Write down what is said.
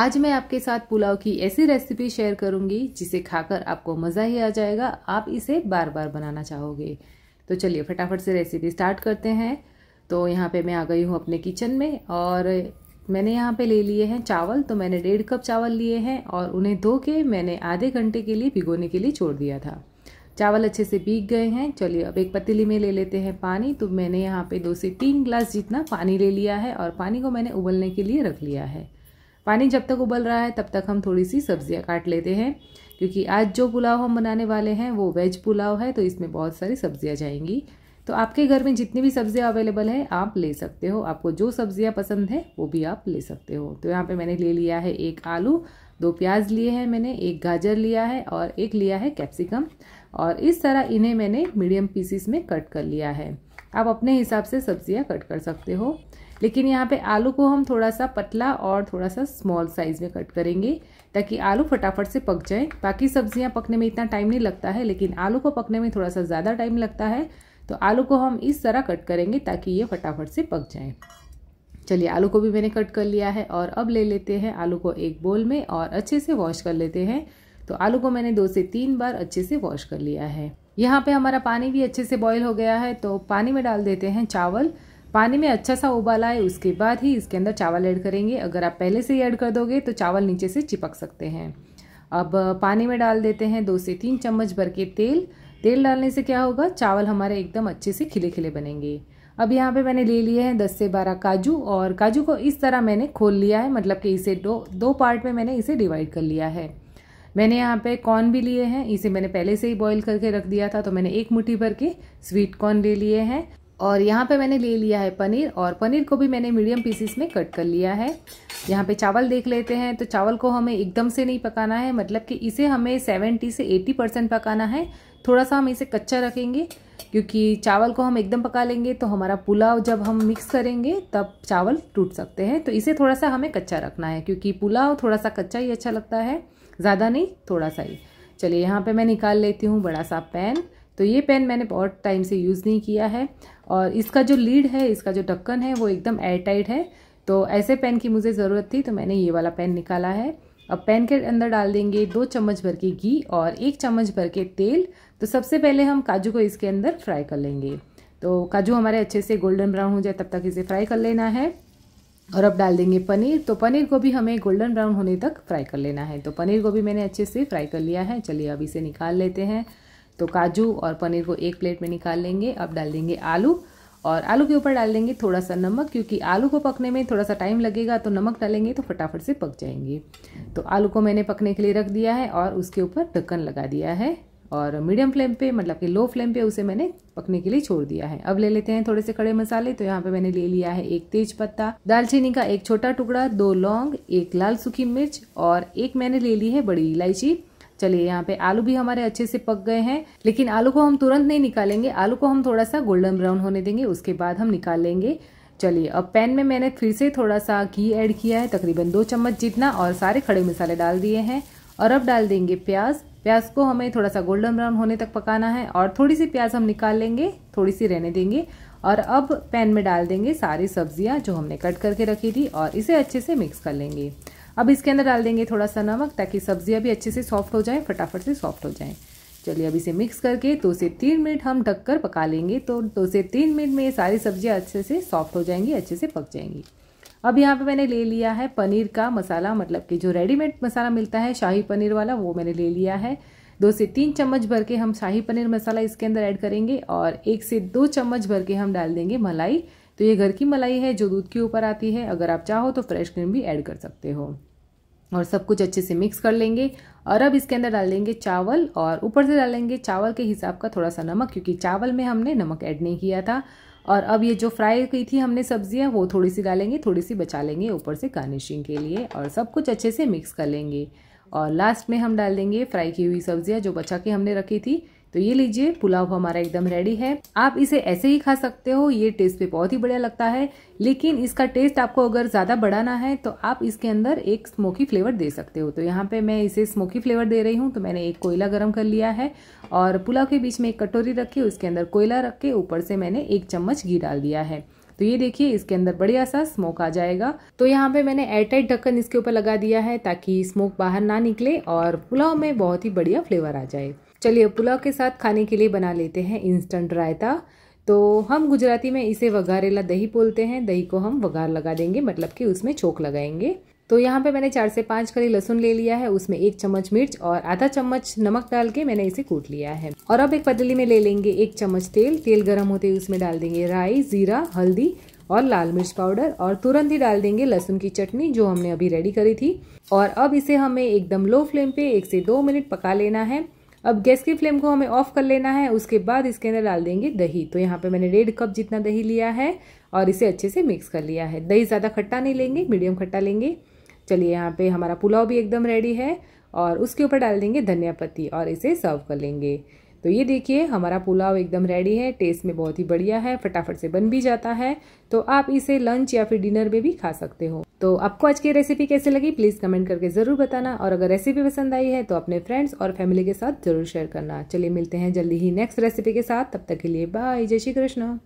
आज मैं आपके साथ पुलाव की ऐसी रेसिपी शेयर करूंगी जिसे खाकर आपको मज़ा ही आ जाएगा आप इसे बार बार बनाना चाहोगे तो चलिए फटाफट से रेसिपी स्टार्ट करते हैं तो यहाँ पे मैं आ गई हूँ अपने किचन में और मैंने यहाँ पे ले लिए हैं चावल तो मैंने डेढ़ कप चावल लिए हैं और उन्हें धो के मैंने आधे घंटे के लिए भिगोने के लिए छोड़ दिया था चावल अच्छे से भीग गए हैं चलिए अब एक पतीली में ले लेते हैं पानी तो मैंने यहाँ पे दो से तीन ग्लास जितना पानी ले लिया है और पानी को मैंने उबलने के लिए रख लिया है पानी जब तक उबल रहा है तब तक हम थोड़ी सी सब्जियां काट लेते हैं क्योंकि आज जो पुलाव हम बनाने वाले हैं वो वेज पुलाव है तो इसमें बहुत सारी सब्जियां जाएंगी तो आपके घर में जितनी भी सब्जियां अवेलेबल है आप ले सकते हो आपको जो सब्जियां पसंद है वो भी आप ले सकते हो तो यहाँ पे मैंने ले लिया है एक आलू दो प्याज लिए हैं मैंने एक गाजर लिया है और एक लिया है कैप्सिकम और इस तरह इन्हें मैंने मीडियम पीसीस में कट कर लिया है आप अपने हिसाब से सब्जियाँ कट कर सकते हो लेकिन यहाँ पे आलू को हम थोड़ा सा पतला और थोड़ा सा स्मॉल साइज़ में कट करेंगे ताकि आलू फटाफट से पक जाए बाकी सब्जियाँ पकने में इतना टाइम नहीं लगता है लेकिन आलू को पकने में थोड़ा सा ज़्यादा टाइम लगता है तो आलू को हम इस तरह कट करेंगे ताकि ये फटाफट से पक जाए चलिए आलू को भी मैंने कट कर लिया है और अब ले लेते हैं आलू को एक बोल में और अच्छे से वॉश कर लेते हैं तो आलू को मैंने दो से तीन बार अच्छे से वॉश कर लिया है यहाँ पे हमारा पानी भी अच्छे से बॉईल हो गया है तो पानी में डाल देते हैं चावल पानी में अच्छा सा उबाल आए उसके बाद ही इसके अंदर चावल ऐड करेंगे अगर आप पहले से ही ऐड कर दोगे तो चावल नीचे से चिपक सकते हैं अब पानी में डाल देते हैं दो से तीन चम्मच भर के तेल तेल डालने से क्या होगा चावल हमारे एकदम अच्छे से खिले खिले बनेंगे अब यहाँ पे मैंने ले लिए हैं दस से बारह काजू और काजू को इस तरह मैंने खोल लिया है मतलब कि इसे दो दो पार्ट में मैंने इसे डिवाइड कर लिया है मैंने यहाँ पे कॉर्न भी लिए हैं इसे मैंने पहले से ही बॉईल करके रख दिया था तो मैंने एक मुट्ठी भर के स्वीट कॉर्न ले लिए हैं और यहाँ पे मैंने ले लिया है पनीर और पनीर को भी मैंने मीडियम पीसीस में कट कर लिया है यहाँ पे चावल देख लेते हैं तो चावल को हमें एकदम से नहीं पकाना है मतलब कि इसे हमें 70 से 80 परसेंट पकाना है थोड़ा सा हम इसे कच्चा रखेंगे क्योंकि चावल को हम एकदम पका लेंगे तो हमारा पुलाव जब हम मिक्स करेंगे तब चावल टूट सकते हैं तो इसे थोड़ा सा हमें कच्चा रखना है क्योंकि पुलाव थोड़ा सा कच्चा ही अच्छा लगता है ज़्यादा नहीं थोड़ा सा ही चलिए यहाँ पर मैं निकाल लेती हूँ बड़ा सा पैन तो ये पेन मैंने बहुत टाइम से यूज़ नहीं किया है और इसका जो लीड है इसका जो ढक्कन है वो एकदम एयर टाइट है तो ऐसे पेन की मुझे ज़रूरत थी तो मैंने ये वाला पेन निकाला है अब पेन के अंदर डाल देंगे दो चम्मच भर के घी और एक चम्मच भर के तेल तो सबसे पहले हम काजू को इसके अंदर फ्राई कर लेंगे तो काजू हमारे अच्छे से गोल्डन ब्राउन हो जाए तब तक इसे फ्राई कर लेना है और अब डाल देंगे पनीर तो पनीर को भी हमें गोल्डन ब्राउन होने तक फ्राई कर लेना है तो पनीर को भी मैंने अच्छे से फ्राई कर लिया है चलिए अब इसे निकाल लेते हैं तो काजू और पनीर को एक प्लेट में निकाल लेंगे अब डाल देंगे आलू और आलू के ऊपर डाल देंगे थोड़ा सा नमक क्योंकि आलू को पकने में थोड़ा सा टाइम लगेगा तो नमक डालेंगे तो फटाफट से पक जाएंगे तो आलू को मैंने पकने के लिए रख दिया है और उसके ऊपर ढक्कन लगा दिया है और मीडियम फ्लेम पे मतलब कि लो फ्लेम पे उसे मैंने पकने के लिए छोड़ दिया है अब ले लेते हैं थोड़े से कड़े मसाले तो यहाँ पे मैंने ले लिया है एक तेज पत्ता दालचीनी का एक छोटा टुकड़ा दो लौंग एक लाल सूखी मिर्च और एक मैंने ले ली है बड़ी इलायची चलिए यहाँ पे आलू भी हमारे अच्छे से पक गए हैं लेकिन आलू को हम तुरंत नहीं निकालेंगे आलू को हम थोड़ा सा गोल्डन ब्राउन होने देंगे उसके बाद हम निकाल लेंगे चलिए अब पैन में मैंने फिर से थोड़ा सा घी ऐड किया है तकरीबन दो चम्मच जितना और सारे खड़े मसाले डाल दिए हैं और अब डाल देंगे प्याज प्याज को हमें थोड़ा सा गोल्डन ब्राउन होने तक पकाना है और थोड़ी सी प्याज हम निकाल लेंगे थोड़ी सी रहने देंगे और अब पैन में डाल देंगे सारी सब्जियां जो हमने कट करके रखी थी और इसे अच्छे से मिक्स कर लेंगे अब इसके अंदर डाल देंगे थोड़ा सा नमक ताकि सब्जियाँ भी अच्छे से सॉफ्ट हो जाए फटाफट से सॉफ्ट हो जाएँ चलिए अब इसे मिक्स करके दो से तीन मिनट हम ढककर पका लेंगे तो दो से तीन मिनट में ये सारी सब्जियाँ अच्छे से सॉफ्ट हो जाएंगी अच्छे से पक जाएंगी अब यहाँ पे मैंने ले लिया है पनीर का मसाला मतलब कि जो रेडीमेड मसाला मिलता है शाही पनीर वाला वो मैंने ले लिया है दो से तीन चम्मच भर के हम शाही पनीर मसाला इसके अंदर ऐड करेंगे और एक से दो चम्मच भर के हम डाल देंगे मलाई तो ये घर की मलाई है जो दूध के ऊपर आती है अगर आप चाहो तो फ्रेश क्रीम भी ऐड कर सकते हो और सब कुछ अच्छे से मिक्स कर लेंगे और अब इसके अंदर डाल देंगे चावल और ऊपर से डालेंगे चावल के हिसाब का थोड़ा सा नमक क्योंकि चावल में हमने नमक ऐड नहीं किया था और अब ये जो फ्राई की थी हमने सब्जियां वो थोड़ी सी डालेंगे थोड़ी सी बचा लेंगे ऊपर से गार्निशिंग के लिए और सब कुछ अच्छे से मिक्स कर लेंगे और लास्ट में हम डाल देंगे फ्राई की हुई सब्जियाँ जो बचा के हमने रखी थी तो ये लीजिए पुलाव हमारा एकदम रेडी है आप इसे ऐसे ही खा सकते हो ये टेस्ट पे बहुत ही बढ़िया लगता है लेकिन इसका टेस्ट आपको अगर ज़्यादा बढ़ाना है तो आप इसके अंदर एक स्मोकी फ्लेवर दे सकते हो तो यहाँ पे मैं इसे स्मोकी फ्लेवर दे रही हूँ तो मैंने एक कोयला गर्म कर लिया है और पुलाव के बीच में एक कटोरी रखी उसके अंदर कोयला रख के ऊपर से मैंने एक चम्मच घी डाल दिया है तो ये देखिए इसके अंदर बढ़िया सा स्मोक आ जाएगा तो यहाँ पे मैंने एयरटाइट ढक्कन इसके ऊपर लगा दिया है ताकि स्मोक बाहर ना निकले और पुलाव में बहुत ही बढ़िया फ्लेवर आ जाए चलिए पुलाव के साथ खाने के लिए बना लेते हैं इंस्टेंट रायता तो हम गुजराती में इसे वगारेला दही बोलते हैं दही को हम वगार लगा देंगे मतलब कि उसमें छोक लगाएंगे तो यहाँ पे मैंने चार से पाँच कली लहसुन ले लिया है उसमें एक चम्मच मिर्च और आधा चम्मच नमक डाल के मैंने इसे कूट लिया है और अब एक पतली में ले लेंगे एक चम्मच तेल तेल गर्म होते हुए उसमें डाल देंगे राई जीरा हल्दी और लाल मिर्च पाउडर और तुरंत ही डाल देंगे लहसुन की चटनी जो हमने अभी रेडी करी थी और अब इसे हमें एकदम लो फ्लेम पे एक से दो मिनट पका लेना है अब गैस की फ्लेम को हमें ऑफ कर लेना है उसके बाद इसके अंदर डाल देंगे दही तो यहाँ पे मैंने डेढ़ कप जितना दही लिया है और इसे अच्छे से मिक्स कर लिया है दही ज़्यादा खट्टा नहीं लेंगे मीडियम खट्टा लेंगे चलिए यहाँ पे हमारा पुलाव भी एकदम रेडी है और उसके ऊपर डाल देंगे धनिया पत्ती और इसे सर्व कर लेंगे तो ये देखिए हमारा पुलाव एकदम रेडी है टेस्ट में बहुत ही बढ़िया है फटाफट से बन भी जाता है तो आप इसे लंच या फिर डिनर में भी खा सकते हो तो आपको आज की रेसिपी कैसे लगी प्लीज़ कमेंट करके ज़रूर बताना और अगर रेसिपी पसंद आई है तो अपने फ्रेंड्स और फैमिली के साथ जरूर शेयर करना चलिए मिलते हैं जल्दी ही नेक्स्ट रेसिपी के साथ तब तक के लिए बाय जय श्री कृष्ण